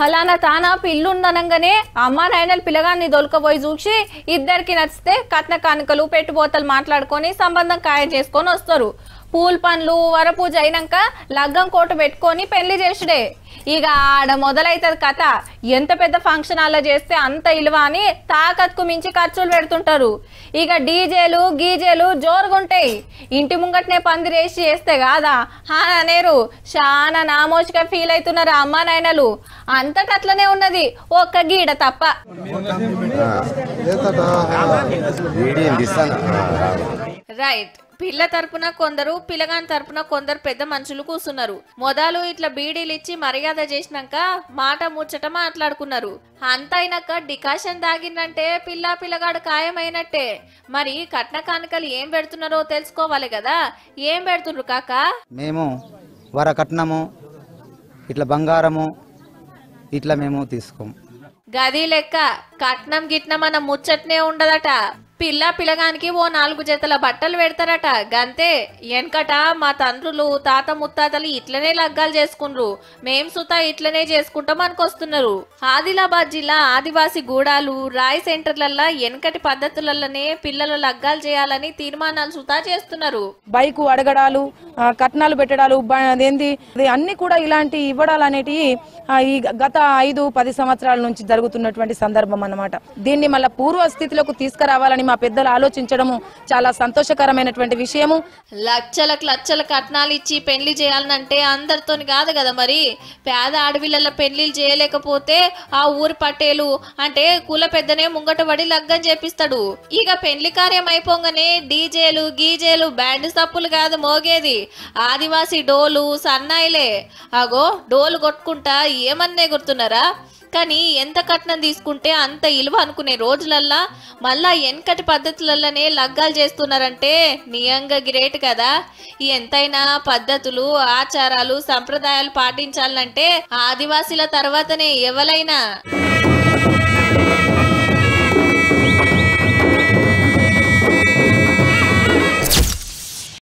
ఫలానా తానా పిల్లుందనంగానే అమ్మ నాయనలు పిల్లగాన్ని దొలకబోయి చూసి ఇద్దరికి నచ్చితే కట్న కానుకలు పెట్టుబోతలు మాట్లాడుకొని సంబంధం ఖాయం చేసుకొని వస్తారు పూల్ పనులు వరపూజ అయినాక లగ్గం కోట పెట్టుకొని పెళ్లి చేసుడే ఇక ఆడ మొదలైతుంది కథ ఎంత పెద్ద ఫంక్షన్ అలా చేస్తే అంత ఇలువ అని తాకత్కు మించి ఖర్చులు పెడుతుంటారు ఇక డీజేలు గీజేలు జోరుగుంటాయి ఇంటి ముంగట్నే పందిరేసి చేస్తే కాదా అనేరు చాలా నామోషిగా ఫీల్ అవుతున్నారు అమ్మ నాయనలు అంతకట్లనే ఉన్నది ఒక్క గీడ తప్ప రైట్ పిల్ల తరపున కొందరు పిల్లగాని తరపున కొందరు పెద్ద మనుషులు కూసున్నారు మొదలు ఇట్లా బీడీలు ఇచ్చి మర్యాద చేసినాక మాట ముచ్చట మాట్లాడుకున్నారు అంత అయినాక డికాషన్ దాగిందంటే పిల్ల పిల్లగాడు ఖాయమైనట్టే మరి కట్న కానుకలు ఏం పెడుతున్నారో తెలుసుకోవాలి కదా ఏం పెడుతున్నారు కాక మేము వర కట్నము ఇట్లా బంగారము ఇట్లా మేము తీసుకోము గది లెక్క కట్నం గిట్నం అన్న ముచ్చట్నే ఉండదట పిల్ల పిల్లగానికి ఓ నాలుగు జతల బట్టలు పెడతారట గంతే వెనకట మా తండ్రులు తాత ముత్తాతలు ఇట్లనే లగ్గాలు చేసుకుండ్రు మేం సుతా ఇట్లనే చేసుకుంటాం అనుకొస్తున్నారు ఆదిలాబాద్ జిల్లా ఆదివాసి గూడాలు రాయ్ సెంటర్లల్లా వెనకటి పద్ధతులలోనే పిల్లలు లగ్గాలు చేయాలని తీర్మానాలు సుతా చేస్తున్నారు బైకు అడగడాలు కట్నాలు పెట్టడాలు అదేంది అన్ని కూడా ఇలాంటి ఇవ్వడాలు అనేటివి ఈ గత ఐదు పది సంవత్సరాల నుంచి జరుగుతున్నటువంటి సందర్భం అనమాట దీన్ని మళ్ళీ పూర్వ స్థితిలోకి తీసుకురావాలని మా పెద్దలు ఆలోచించడము చాలా సంతోషకరమైనటువంటి విషయము లక్షలకు లక్షల కట్నాలు ఇచ్చి పెళ్లి చేయాలంటే అందరితో కాదు కదా మరి పేద అడవిలలో పెళ్లిలు చేయలేకపోతే ఆ ఊరు పట్టేలు అంటే కుల పెద్దనే ముంగట పడి లగ్గం చేపిస్తాడు ఇక పెళ్లి కార్యం అయిపోగానే డీజేలు గీజేలు బ్యాండ్ సప్పులు కాదు మోగేది ఆదివాసి డోలు సన్నాయిలే అగో డోలు కొట్టుకుంటా ఏమన్నే గుర్తున్నారా కానీ ఎంత కట్నం తీసుకుంటే అంత ఇలువ అనుకునే రోజులల్లా మళ్ళా వెనకటి పద్ధతులల్లనే లగ్గాలు చేస్తున్నారంటే నియంగా గ్రేట్ కదా ఎంతైనా పద్ధతులు ఆచారాలు సంప్రదాయాలు పాటించాలంటే ఆదివాసీల తర్వాతనే ఎవలైనా